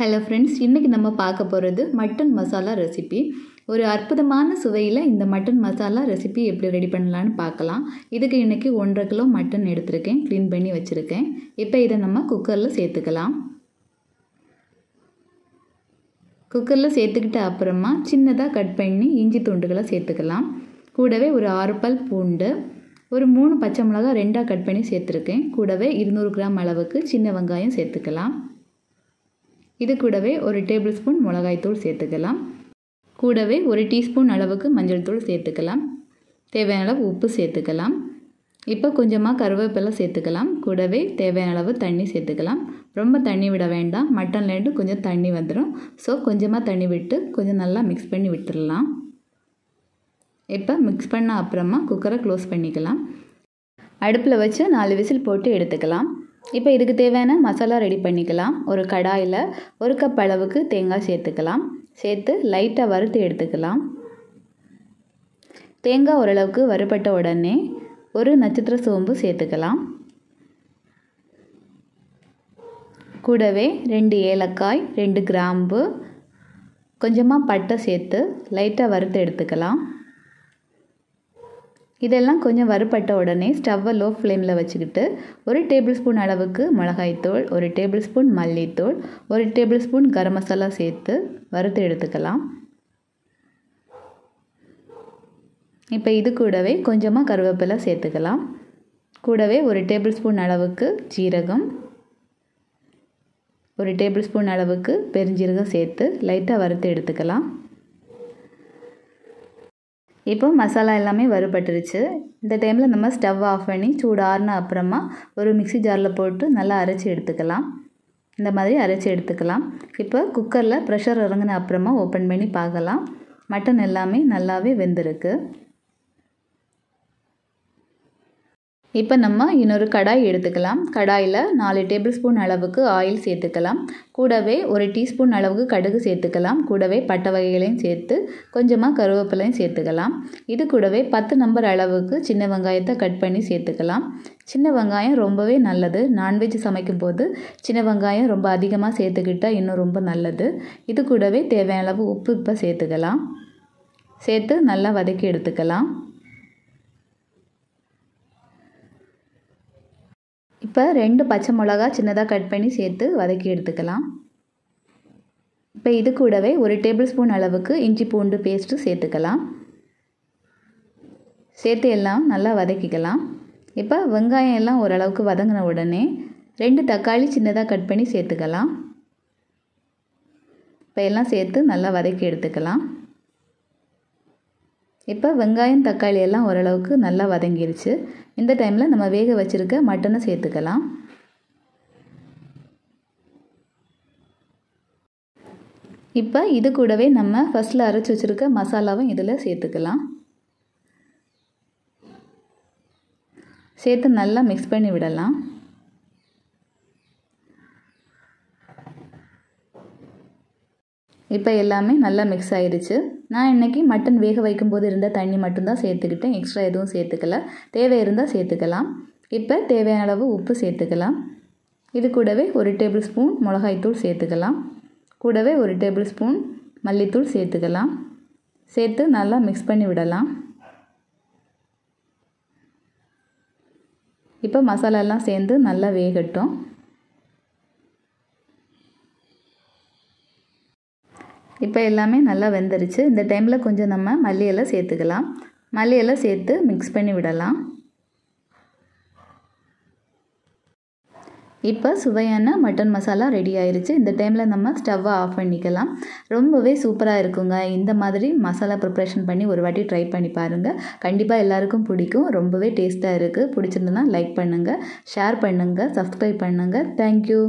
hello friends இன்றைக்கி நம்ம பார்க்க போகிறது மட்டன் மசாலா ரெசிபி ஒரு அற்புதமான சுவையில் இந்த மட்டன் மசாலா ரெசிபி எப்படி ரெடி பண்ணலான்னு பார்க்கலாம் இதுக்கு இன்றைக்கி ஒன்றரை கிலோ மட்டன் எடுத்திருக்கேன் க்ளீன் பண்ணி வச்சுருக்கேன் இப்போ இதை நம்ம குக்கரில் சேர்த்துக்கலாம் குக்கரில் சேர்த்துக்கிட்ட அப்புறமா சின்னதாக கட் பண்ணி இஞ்சி துண்டுகளை சேர்த்துக்கலாம் கூடவே ஒரு ஆறு பல் பூண்டு ஒரு மூணு பச்சை மிளகா ரெண்டாக கட் பண்ணி சேர்த்துருக்கேன் கூடவே இருநூறு கிராம் அளவுக்கு சின்ன வெங்காயம் சேர்த்துக்கலாம் இது கூடவே ஒரு டேபிள் ஸ்பூன் மிளகாய்த்தூள் சேர்த்துக்கலாம் கூடவே ஒரு டீஸ்பூன் அளவுக்கு மஞ்சள் தூள் சேர்த்துக்கலாம் தேவையான அளவு உப்பு சேர்த்துக்கலாம் இப்போ கொஞ்சமாக கருவேப்பிலை சேர்த்துக்கலாம் கூடவே தேவையான அளவு தண்ணி சேர்த்துக்கலாம் ரொம்ப தண்ணி விட வேண்டாம் மட்டன்லேருந்து கொஞ்சம் தண்ணி வந்துடும் ஸோ கொஞ்சமாக தண்ணி விட்டு கொஞ்சம் நல்லா மிக்ஸ் பண்ணி விட்டுடலாம் இப்போ மிக்ஸ் பண்ண அப்புறமா குக்கரை க்ளோஸ் பண்ணிக்கலாம் அடுப்பில் வச்சு நாலு விசில் போட்டு எடுத்துக்கலாம் இப்போ இதுக்கு தேவையான மசாலா ரெடி பண்ணிக்கலாம் ஒரு கடாயில் ஒரு கப் அளவுக்கு தேங்காய் சேர்த்துக்கலாம் சேர்த்து லைட்டாக வறுத்து எடுத்துக்கலாம் தேங்காய் ஓரளவுக்கு வறுபட்ட உடனே ஒரு நட்சத்திர சோம்பு சேர்த்துக்கலாம் கூடவே ரெண்டு ஏலக்காய் ரெண்டு கிராம்பு கொஞ்சமாக பட்டை சேர்த்து லைட்டாக வறுத்து எடுத்துக்கலாம் இதெல்லாம் கொஞ்சம் வறுப்பட்ட உடனே ஸ்டவ்வை லோ ஃப்ளேமில் வச்சுக்கிட்டு ஒரு டேபிள் ஸ்பூன் அளவுக்கு மிளகாய்த்தூள் ஒரு டேபிள் ஸ்பூன் மல்லித்தூள் ஒரு டேபிள் ஸ்பூன் கரம் மசாலா சேர்த்து வறுத்து எடுத்துக்கலாம் இப்போ இது கூடவே கொஞ்சமாக கருவேப்பிலை சேர்த்துக்கலாம் கூடவே ஒரு டேபிள் ஸ்பூன் அளவுக்கு ஜீரகம் ஒரு டேபிள் ஸ்பூன் அளவுக்கு பெருஞ்சீரகம் சேர்த்து லைட்டாக வறுத்து எடுத்துக்கலாம் இப்போ மசாலா எல்லாமே வறுபட்டுருச்சு இந்த டைமில் நம்ம ஸ்டவ் ஆஃப் பண்ணி சூடு ஆறுன அப்புறமா ஒரு மிக்சி ஜாரில் போட்டு நல்லா அரைச்சி எடுத்துக்கலாம் இந்த மாதிரி அரைச்சி எடுத்துக்கலாம் இப்போ குக்கரில் ப்ரெஷர் இறங்கின அப்புறமா ஓப்பன் பண்ணி பார்க்கலாம் மட்டன் எல்லாமே நல்லாவே வெந்திருக்கு இப்போ நம்ம இன்னொரு கடாய் எடுத்துக்கலாம் கடாயில் நாலு டேபிள் ஸ்பூன் அளவுக்கு ஆயில் சேர்த்துக்கலாம் கூடவே ஒரு டீஸ்பூன் அளவுக்கு கடுகு சேர்த்துக்கலாம் கூடவே பட்டை வகைகளையும் சேர்த்து கொஞ்சமாக கருவேப்பிலையும் சேர்த்துக்கலாம் இது கூடவே பத்து நம்பர் அளவுக்கு சின்ன வெங்காயத்தை கட் பண்ணி சேர்த்துக்கலாம் சின்ன வெங்காயம் ரொம்பவே நல்லது நான்வெஜ் சமைக்கும் போது சின்ன வெங்காயம் ரொம்ப அதிகமாக சேர்த்துக்கிட்டால் இன்னும் ரொம்ப நல்லது இது கூடவே தேவையான அளவு உப்பு இப்போ சேர்த்துக்கலாம் சேர்த்து நல்லா வதக்கி எடுத்துக்கலாம் இப்போ ரெண்டு பச்சை மிளகா சின்னதாக கட் பண்ணி சேர்த்து வதக்கி எடுத்துக்கலாம் இப்போ இது கூடவே ஒரு டேபிள் ஸ்பூன் அளவுக்கு இஞ்சி பூண்டு பேஸ்ட்டு சேர்த்துக்கலாம் சேர்த்து எல்லாம் நல்லா வதக்கிக்கலாம் இப்போ வெங்காயம் எல்லாம் ஓரளவுக்கு வதங்கின உடனே ரெண்டு தக்காளி சின்னதாக கட் பண்ணி சேர்த்துக்கலாம் இப்போ எல்லாம் சேர்த்து நல்லா வதக்கி எடுத்துக்கலாம் இப்போ வெங்காயம் தக்காளி எல்லாம் ஓரளவுக்கு நல்லா வதங்கிருச்சு இந்த டைமில் நம்ம வேக வச்சுருக்க மட்டனை சேர்த்துக்கலாம் இப்போ இது கூடவே நம்ம ஃபஸ்ட்டில் அரைச்சி வச்சுருக்க மசாலாவும் இதில் சேர்த்துக்கலாம் சேர்த்து நல்லா மிக்ஸ் பண்ணி விடலாம் இப்போ எல்லாமே நல்லா மிக்ஸ் ஆயிடுச்சு நான் இன்றைக்கி மட்டன் வேக வைக்கும்போது இருந்த தண்ணி மட்டும்தான் சேர்த்துக்கிட்டேன் எக்ஸ்ட்ரா எதுவும் சேர்த்துக்கல தேவை இருந்தால் சேர்த்துக்கலாம் இப்போ தேவையான அளவு உப்பு சேர்த்துக்கலாம் இது கூடவே ஒரு டேபிள் ஸ்பூன் மிளகாய்த்தூள் சேர்த்துக்கலாம் கூடவே ஒரு டேபிள் ஸ்பூன் மல்லித்தூள் சேர்த்துக்கலாம் சேர்த்து நல்லா மிக்ஸ் பண்ணி விடலாம் இப்போ மசாலாலாம் சேர்ந்து நல்லா வேகட்டும் இப்போ எல்லாமே நல்லா வெந்துருச்சு இந்த டைமில் கொஞ்சம் நம்ம மல்லியெல்லாம் சேர்த்துக்கலாம் மல்லியெல்லாம் சேர்த்து மிக்ஸ் பண்ணி விடலாம் இப்போ சுவையான மட்டன் மசாலா ரெடி ஆயிடுச்சு இந்த டைமில் நம்ம ஸ்டவ்வை ஆஃப் பண்ணிக்கலாம் ரொம்பவே சூப்பராக இருக்குங்க இந்த மாதிரி மசாலா ப்ரிப்ரேஷன் பண்ணி ஒரு வாட்டி ட்ரை பண்ணி பாருங்கள் கண்டிப்பாக எல்லாருக்கும் பிடிக்கும் ரொம்பவே டேஸ்ட்டாக இருக்குது பிடிச்சிருந்ததுன்னா லைக் பண்ணுங்கள் ஷேர் பண்ணுங்கள் சப்ஸ்கிரைப் பண்ணுங்கள் தேங்க்யூ